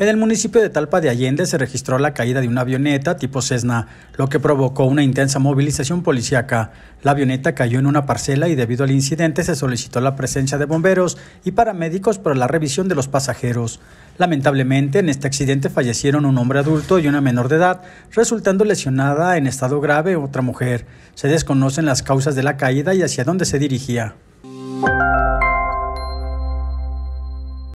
En el municipio de Talpa de Allende se registró la caída de una avioneta tipo Cessna, lo que provocó una intensa movilización policíaca. La avioneta cayó en una parcela y debido al incidente se solicitó la presencia de bomberos y paramédicos para la revisión de los pasajeros. Lamentablemente, en este accidente fallecieron un hombre adulto y una menor de edad, resultando lesionada en estado grave otra mujer. Se desconocen las causas de la caída y hacia dónde se dirigía.